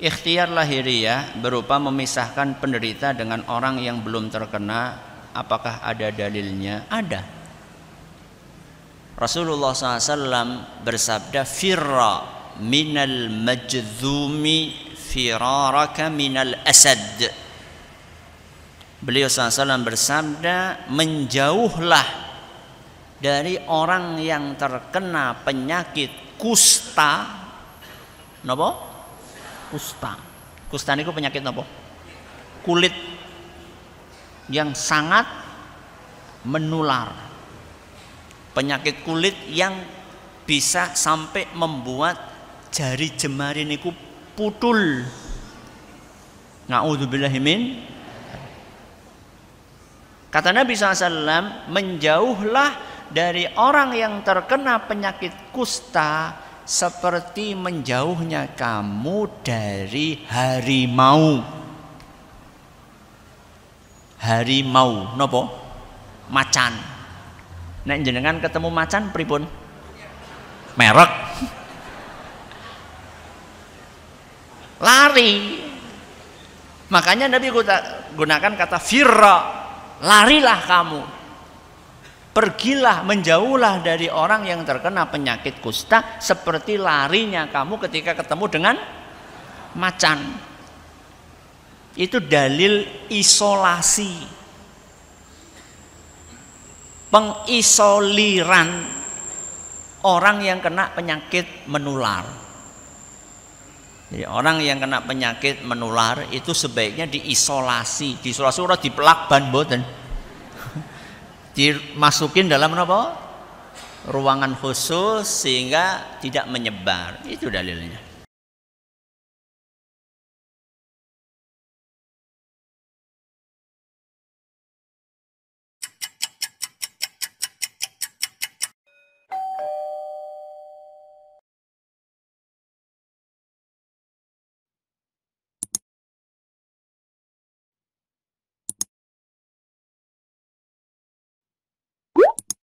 Ikhtiar lahiriah berupa memisahkan penderita dengan orang yang belum terkena apakah ada dalilnya? Ada. Rasulullah SAW bersabda firra minal majzumi firaraka minal asad beliau SAW bersabda menjauhlah dari orang yang terkena penyakit kusta nopo kusta. Kusta niku penyakit apa? Kulit yang sangat menular. Penyakit kulit yang bisa sampai membuat jari jemari niku putul. Nauzubillahimin. Kata Nabi SAW, menjauhlah dari orang yang terkena penyakit kusta seperti menjauhnya kamu dari harimau. Harimau nopo? Macan. Nek jenengan ketemu macan pripun? Merek. Lari. Makanya Nabi gunakan kata firra. Larilah kamu Pergilah menjauhlah dari orang yang terkena penyakit kusta seperti larinya kamu ketika ketemu dengan macan. Itu dalil isolasi. Pengisoliran orang yang kena penyakit menular. Jadi ya, orang yang kena penyakit menular itu sebaiknya diisolasi. Diisolasi orang dipelak ban boten dimasukin dalam apa? ruangan khusus sehingga tidak menyebar. Itu dalilnya.